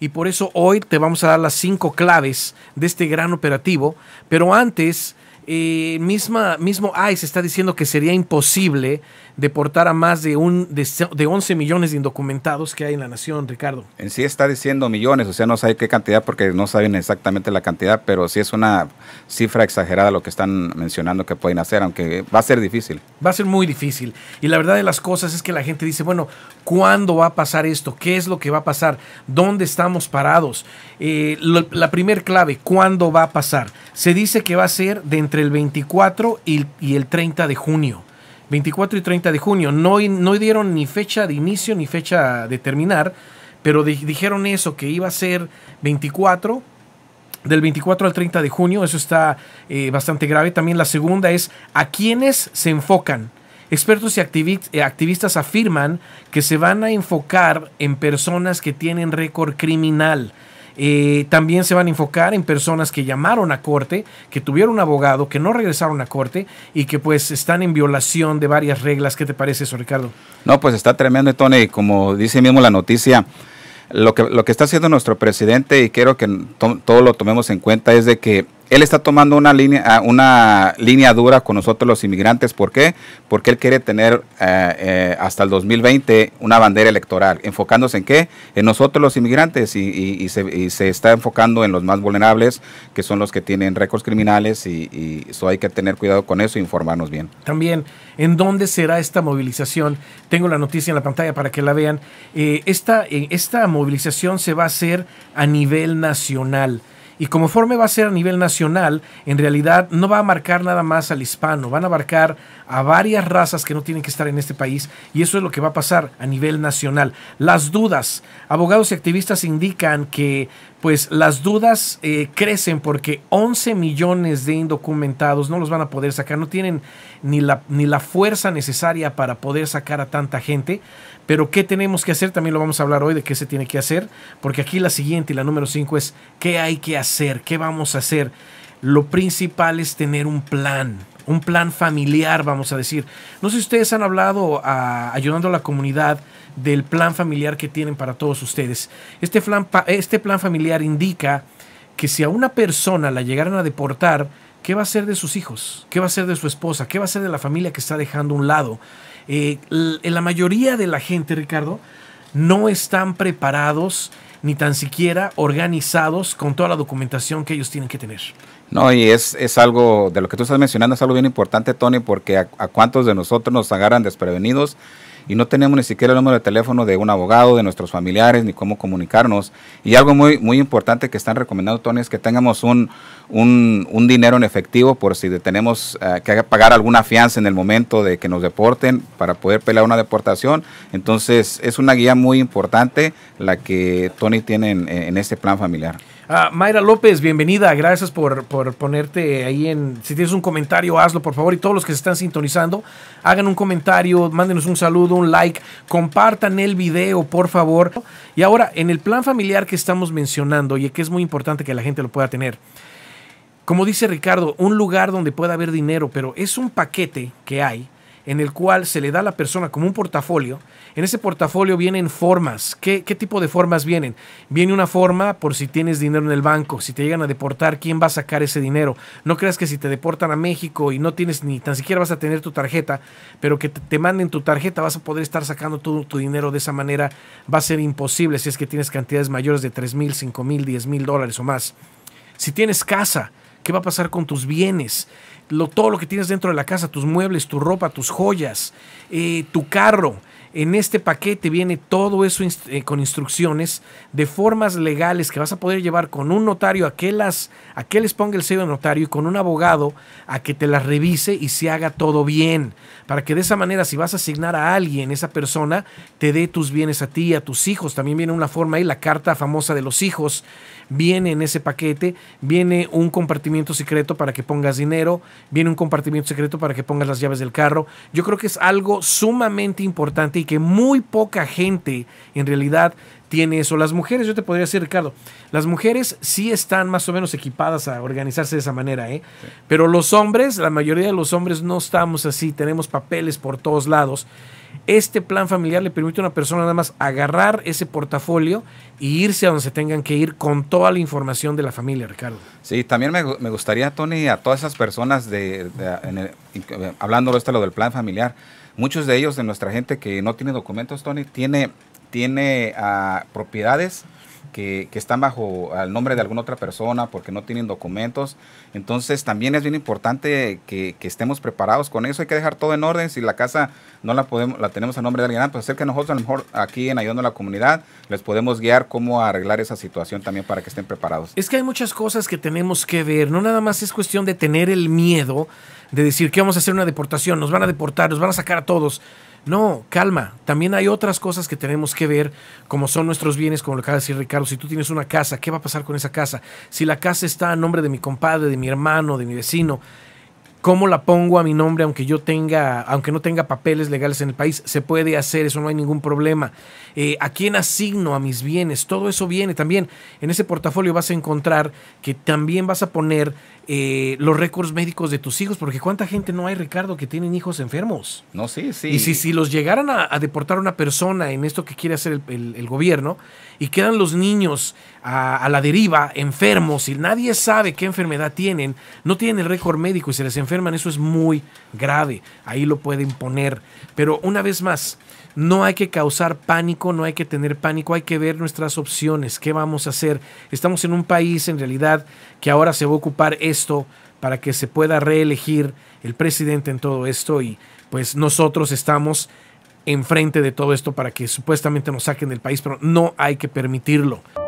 y por eso hoy te vamos a dar las cinco claves de este gran operativo, pero antes misma, mismo se está diciendo que sería imposible deportar a más de, un, de, 11 millones de indocumentados que hay en la nación, Ricardo. En sí está diciendo millones, o sea, no sabe qué cantidad porque no saben exactamente la cantidad, pero sí es una cifra exagerada lo que están mencionando que pueden hacer, aunque va a ser difícil. Va a ser muy difícil. Y la verdad de las cosas es que la gente dice, bueno, ¿cuándo va a pasar esto? ¿Qué es lo que va a pasar? ¿Dónde estamos parados? Eh, la primer clave, ¿cuándo va a pasar? Se dice que va a ser de entre el 24 y, el 30 de junio. 24 y 30 de junio. No, no dieron ni fecha de inicio ni fecha de terminar, pero dijeron eso, que iba a ser 24, del 24 al 30 de junio. Eso está eh, bastante grave. También la segunda es a quienes se enfocan. Expertos y eh, activistas afirman que se van a enfocar en personas que tienen récord criminal. Eh, también se van a enfocar en personas que llamaron a corte, que tuvieron un abogado, que no regresaron a corte y que pues están en violación de varias reglas. ¿Qué te parece eso, Ricardo? No, pues está tremendo, Tony. Como dice mismo la noticia, lo que, lo que está haciendo nuestro presidente y quiero que todo lo tomemos en cuenta es de que él está tomando una línea, ah, una línea dura con nosotros los inmigrantes. ¿Por qué? Porque él quiere tener eh, eh, hasta el 2020 una bandera electoral, enfocándose en qué? En nosotros los inmigrantes y, se, está enfocando en los más vulnerables, que son los que tienen récords criminales y, eso hay que tener cuidado con eso e informarnos bien. También, ¿en dónde será esta movilización? Tengo la noticia en la pantalla para que la vean. Eh, esta, esta movilización se va a hacer a nivel nacional. Y conforme va a ser a nivel nacional, en realidad no va a marcar nada más al hispano, van a abarcar a varias razas que no tienen que estar en este país y eso es lo que va a pasar a nivel nacional. Las dudas. Abogados y activistas indican que pues las dudas eh, crecen porque 11 millones de indocumentados no los van a poder sacar, no tienen ni la, ni la fuerza necesaria para poder sacar a tanta gente. Pero ¿qué tenemos que hacer? También lo vamos a hablar hoy de qué se tiene que hacer, porque aquí la siguiente y la número 5 es qué hay que hacer, qué vamos a hacer. Lo principal es tener un plan, un plan familiar, vamos a decir. No sé si ustedes han hablado ah, ayudando a la comunidad del plan familiar que tienen para todos ustedes. Este plan, este plan familiar indica que si a una persona la llegaran a deportar, ¿qué va a ser de sus hijos? ¿Qué va a ser de su esposa? ¿Qué va a ser de la familia que está dejando a un lado? Eh, la mayoría de la gente, Ricardo, no están preparados ni tan siquiera organizados con toda la documentación que ellos tienen que tener. No, y es, es algo de lo que tú estás mencionando, es algo bien importante, Tony, porque a, a cuántos de nosotros nos agarran desprevenidos y no tenemos ni siquiera el número de teléfono de un abogado, de nuestros familiares, ni cómo comunicarnos. Y algo muy, muy importante que están recomendando, Tony, es que tengamos un, dinero en efectivo por si tenemos eh, que pagar alguna fianza en el momento de que nos deporten para poder pelear una deportación. Entonces, es una guía muy importante la que Tony tiene en, en este plan familiar. Ah, Mayra López, bienvenida. Gracias por, por, ponerte ahí en... Si tienes un comentario, hazlo, por favor. Y todos los que se están sintonizando, hagan un comentario, mándenos un saludo, un like, compartan el video, por favor. Y ahora, en el plan familiar que estamos mencionando y que es muy importante que la gente lo pueda tener. Como dice Ricardo, un lugar donde pueda haber dinero, pero es un paquete que hay en el cual se le da a la persona como un portafolio. En ese portafolio vienen formas. ¿Qué, tipo de formas vienen? Viene una forma por si tienes dinero en el banco, si te llegan a deportar, ¿quién va a sacar ese dinero? No creas que si te deportan a México y no tienes ni tan siquiera vas a tener tu tarjeta, pero que te, manden tu tarjeta, vas a poder estar sacando todo tu dinero de esa manera. Va a ser imposible si es que tienes cantidades mayores de 3 mil, 5 mil, 10 mil dólares o más. Si tienes casa, ¿Qué va a pasar con tus bienes? Lo, todo lo que tienes dentro de la casa, tus muebles, tu ropa, tus joyas, eh, tu carro. En este paquete viene todo eso eh, con instrucciones de formas legales que vas a poder llevar con un notario a que, les ponga el sello de notario y con un abogado a que te las revise y se haga todo bien. Para que de esa manera, si vas a asignar a alguien, esa persona te dé tus bienes a ti, a tus hijos. También viene una forma ahí, la carta famosa de los hijos. Viene en ese paquete, viene un compartimento secreto para que pongas dinero, viene un compartimiento secreto para que pongas las llaves del carro. Yo creo que es algo sumamente importante y que muy poca gente en realidad tiene eso. Las mujeres, yo te podría decir, Ricardo, las mujeres sí están más o menos equipadas a organizarse de esa manera, ¿eh? Pero los hombres, la mayoría de los hombres no estamos así, tenemos papeles por todos lados. Este plan familiar le permite a una persona nada más agarrar ese portafolio y irse a donde se tengan que ir con toda la información de la familia, Ricardo. Sí, también me, gustaría, Tony, a todas esas personas, de, hablando de esto, lo del plan familiar, muchos de ellos, de nuestra gente que no tiene documentos, Tony, tiene tiene uh, propiedades que, están bajo el nombre de alguna otra persona porque no tienen documentos. Entonces también es bien importante que, estemos preparados con eso. Hay que dejar todo en orden. Si la casa no la podemos, la tenemos a nombre de alguien, ah, pues pues que nosotros a lo mejor aquí en Ayudando a la Comunidad les podemos guiar cómo arreglar esa situación también para que estén preparados. Es que hay muchas cosas que tenemos que ver. No nada más es cuestión de tener el miedo de decir que vamos a hacer una deportación, nos van a deportar, nos van a sacar a todos. No, calma. También hay otras cosas que tenemos que ver, como son nuestros bienes, como lo acaba de decir Ricardo. Si tú tienes una casa, ¿qué va a pasar con esa casa? Si la casa está a nombre de mi compadre, de mi hermano, de mi vecino, ¿Cómo la pongo a mi nombre aunque yo tenga, aunque no tenga papeles legales en el país? Se puede hacer, eso no hay ningún problema. Eh, ¿A quién asigno a mis bienes? Todo eso viene también. En ese portafolio vas a encontrar que también vas a poner eh, los récords médicos de tus hijos, porque cuánta gente no hay, Ricardo, que tienen hijos enfermos. No, sí, sí. Y si, si los llegaran a, deportar una persona en esto que quiere hacer el, gobierno, y quedan los niños a, a la deriva, enfermos, y nadie sabe qué enfermedad tienen, no tienen el récord médico y se les enferma eso es muy grave, ahí lo pueden poner. Pero una vez más, no hay que causar pánico, no hay que tener pánico, hay que ver nuestras opciones, qué vamos a hacer. Estamos en un país en realidad que ahora se va a ocupar esto para que se pueda reelegir el presidente en todo esto y pues nosotros estamos enfrente de todo esto para que supuestamente nos saquen del país, pero no hay que permitirlo.